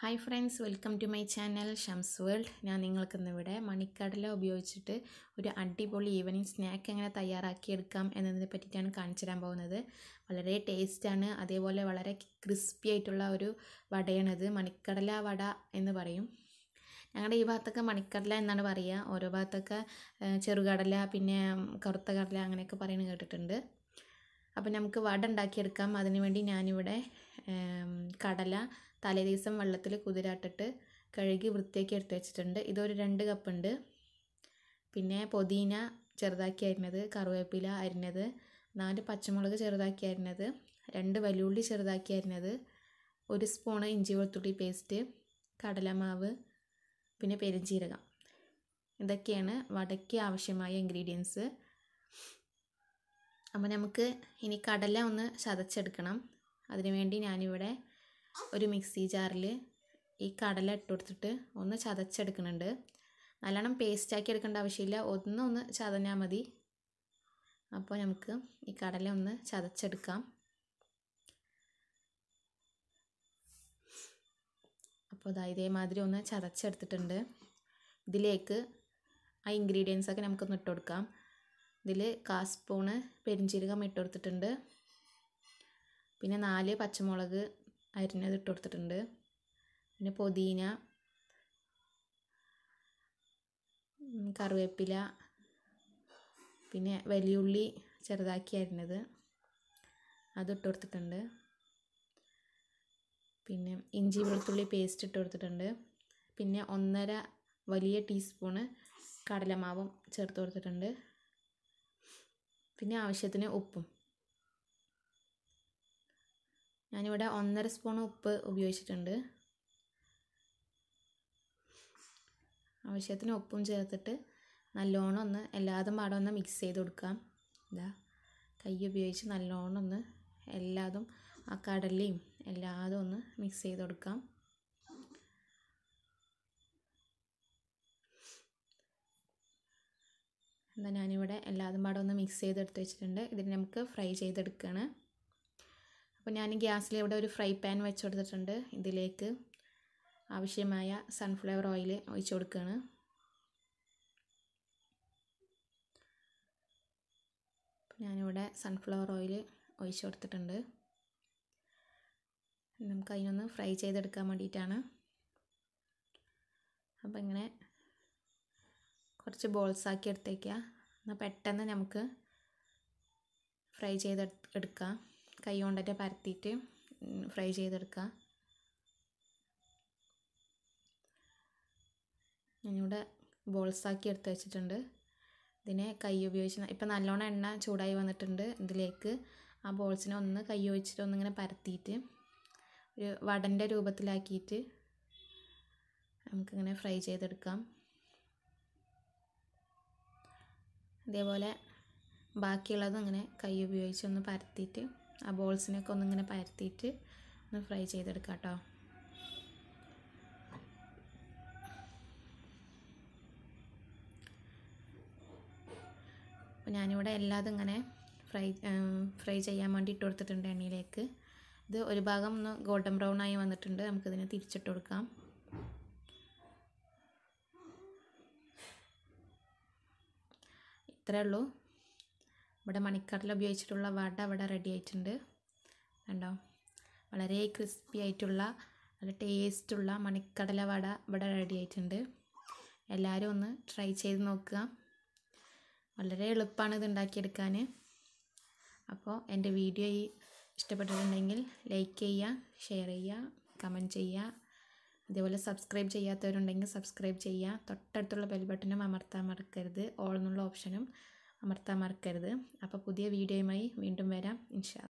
hi friends welcome to my channel Shams world ഞാൻ നിങ്ങൾക്കിന്നിവിടെ മണിക്കടല ഉപയോഗിച്ചിട്ട് ഒരു അടിപൊളി ഈവനിങ് സ്നാക്ക് എങ്ങനെ തയ്യാറാക്കിയെടുക്കാം എന്നതിനെ പറ്റിയിട്ടാണ് കാണിച്ചു തരാൻ പോകുന്നത് വളരെ ടേസ്റ്റാണ് അതേപോലെ വളരെ ക്രിസ്പി ആയിട്ടുള്ള ഒരു വടയാണിത് മണിക്കടല വട എന്ന് പറയും ഞങ്ങളുടെ ഈ ഭാഗത്തൊക്കെ മണിക്കടല എന്നാണ് പറയുക ഓരോ ഭാഗത്തൊക്കെ ചെറുകടല പിന്നെ കറുത്ത കടല അങ്ങനെയൊക്കെ പറയുന്നത് കേട്ടിട്ടുണ്ട് അപ്പോൾ നമുക്ക് വട ഉണ്ടാക്കിയെടുക്കാം അതിനുവേണ്ടി ഞാനിവിടെ കടല തലേ ദിവസം വെള്ളത്തിൽ കുതിരാട്ടിട്ട് കഴുകി വൃത്തിയാക്കി എടുത്ത് വെച്ചിട്ടുണ്ട് ഇതൊരു രണ്ട് കപ്പുണ്ട് പിന്നെ പൊതീന ചെറുതാക്കി അരിഞ്ഞത് കറിവേപ്പില അരിഞ്ഞത് നാല് പച്ചമുളക് ചെറുതാക്കി അരിഞ്ഞത് രണ്ട് വലിയുള്ളി ചെറുതാക്കി അരിഞ്ഞത് ഒരു സ്പൂണ് ഇഞ്ചി വെളുത്തുള്ളി പേസ്റ്റ് കടലമാവ് പിന്നെ പെരുംജീരകം ഇതൊക്കെയാണ് വടയ്ക്ക് ആവശ്യമായ ഇൻഗ്രീഡിയൻസ് അപ്പോൾ നമുക്ക് ഇനി കടല ഒന്ന് ചതച്ചെടുക്കണം അതിനുവേണ്ടി ഞാനിവിടെ ഒരു മിക്സി ജാറിൽ ഈ കടല ഇട്ട് കൊടുത്തിട്ട് ഒന്ന് ചതച്ചെടുക്കുന്നുണ്ട് നല്ലോണം പേസ്റ്റാക്കി എടുക്കേണ്ട ആവശ്യമില്ല ഒന്നൊന്ന് ചതഞ്ഞാൽ മതി അപ്പോൾ നമുക്ക് ഈ കടല ഒന്ന് ചതച്ചെടുക്കാം അപ്പോൾ ഇതാ ഇതേമാതിരി ഒന്ന് ചതച്ചെടുത്തിട്ടുണ്ട് ഇതിലേക്ക് ആ ഇൻഗ്രീഡിയൻസൊക്കെ നമുക്കൊന്ന് ഇട്ട് കൊടുക്കാം ഇതിൽ കാ സ്പൂണ് പെരിഞ്ചീരകം ഇട്ട് കൊടുത്തിട്ടുണ്ട് പിന്നെ നാല് പച്ചമുളക് അരിഞ്ഞത് ഇട്ട് കൊടുത്തിട്ടുണ്ട് പിന്നെ പൊതീന കറിവേപ്പില പിന്നെ വലിയുള്ളി ചെറുതാക്കി അരിഞ്ഞത് അത് ഇട്ട് കൊടുത്തിട്ടുണ്ട് പിന്നെ ഇഞ്ചി വെളുത്തുള്ളി പേസ്റ്റ് ഇട്ട് കൊടുത്തിട്ടുണ്ട് പിന്നെ ഒന്നര വലിയ ടീസ്പൂണ് കടലമാവും ചേർത്ത് കൊടുത്തിട്ടുണ്ട് പിന്നെ ആവശ്യത്തിന് ഉപ്പും ഞാനിവിടെ ഒന്നര സ്പൂൺ ഉപ്പ് ഉപയോഗിച്ചിട്ടുണ്ട് ആവശ്യത്തിന് ഉപ്പും ചേർത്തിട്ട് നല്ലോണം ഒന്ന് എല്ലാതും പാടെ ഒന്ന് മിക്സ് ചെയ്ത് കൊടുക്കാം ഇതാ കൈ ഉപയോഗിച്ച് നല്ലോണം ഒന്ന് എല്ലാതും ആ കടലയും എല്ലാതും ഒന്ന് മിക്സ് ചെയ്ത് കൊടുക്കാം എന്നാൽ ഞാനിവിടെ എല്ലാതും പാടെ ഒന്ന് മിക്സ് ചെയ്തെടുത്ത് വെച്ചിട്ടുണ്ട് ഇതിന് നമുക്ക് ഫ്രൈ ചെയ്തെടുക്കുകയാണ് അപ്പോൾ ഞാൻ ഗ്യാസിൽ ഇവിടെ ഒരു ഫ്രൈ പാൻ വെച്ച് കൊടുത്തിട്ടുണ്ട് ഇതിലേക്ക് ആവശ്യമായ സൺഫ്ലവർ ഓയിൽ ഒഴിച്ചു കൊടുക്കുകയാണ് ഞാനിവിടെ സൺഫ്ലവർ ഓയിൽ ഒഴിച്ചു കൊടുത്തിട്ടുണ്ട് നമുക്ക് അതിനൊന്ന് ഫ്രൈ ചെയ്തെടുക്കാൻ വേണ്ടിയിട്ടാണ് അപ്പോൾ ഇങ്ങനെ കുറച്ച് ബോൾസാക്കി എടുത്തേക്കുക എന്നാൽ പെട്ടെന്ന് നമുക്ക് ഫ്രൈ ചെയ്ത് എടുക്കാം കൈ കൊണ്ടൊക്കെ പരത്തിയിട്ട് ഫ്രൈ ചെയ്തെടുക്കുക ഞാനിവിടെ ബോൾസാക്കി എടുത്ത് വെച്ചിട്ടുണ്ട് ഇതിനെ കൈ ഉപയോഗിച്ച് ഇപ്പം നല്ലോണം എണ്ണ ചൂടായി വന്നിട്ടുണ്ട് ഇതിലേക്ക് ആ ബോൾസിനെ ഒന്ന് കൈ ഒഴിച്ചിട്ട് ഒന്നിങ്ങനെ പരത്തിയിട്ട് ഒരു വടൻ്റെ രൂപത്തിലാക്കിയിട്ട് നമുക്കിങ്ങനെ ഫ്രൈ ചെയ്തെടുക്കാം അതേപോലെ ബാക്കിയുള്ളതും ഇങ്ങനെ കൈ ഉപയോഗിച്ച് ഒന്ന് പരത്തിയിട്ട് ആ ബോൾസിനൊക്കെ ഒന്നിങ്ങനെ പരത്തിയിട്ട് ഒന്ന് ഫ്രൈ ചെയ്തെടുക്കാം കേട്ടോ അപ്പോൾ ഞാനിവിടെ എല്ലാതും ഇങ്ങനെ ഫ്രൈ ഫ്രൈ ചെയ്യാൻ വേണ്ടി ഇട്ട് കൊടുത്തിട്ടുണ്ട് എണ്ണയിലേക്ക് ഇത് ഒരു ഭാഗം ഒന്ന് ഗോൾഡൻ ബ്രൗൺ ആയി വന്നിട്ടുണ്ട് നമുക്കിതിനെ തിരിച്ചിട്ട് കൊടുക്കാം ഇത്രയേ ഉള്ളൂ ഇവിടെ മണിക്കടല ഉപയോഗിച്ചിട്ടുള്ള വട ഇവിടെ റെഡി ആയിട്ടുണ്ട് കണ്ടോ വളരെ ക്രിസ്പി ആയിട്ടുള്ള നല്ല ടേസ്റ്റുള്ള മണിക്കടല വട ഇവിടെ റെഡി ആയിട്ടുണ്ട് എല്ലാവരും ഒന്ന് ട്രൈ ചെയ്ത് നോക്കുക വളരെ എളുപ്പമാണ് ഇത് ഉണ്ടാക്കിയെടുക്കാൻ അപ്പോൾ എൻ്റെ വീഡിയോ ഈ ഇഷ്ടപ്പെട്ടിട്ടുണ്ടെങ്കിൽ ലൈക്ക് ചെയ്യുക ഷെയർ ചെയ്യുക കമൻറ്റ് ചെയ്യുക അതേപോലെ സബ്സ്ക്രൈബ് ചെയ്യാത്തവരുണ്ടെങ്കിൽ സബ്സ്ക്രൈബ് ചെയ്യുക തൊട്ടടുത്തുള്ള ബെൽ ബട്ടനും അമർത്താൻ മറക്കരുത് ഓൾ എന്നുള്ള ഓപ്ഷനും അമർത്താൻ മറക്കരുത് അപ്പോൾ പുതിയ വീഡിയോയുമായി വീണ്ടും വരാം ഇൻഷാ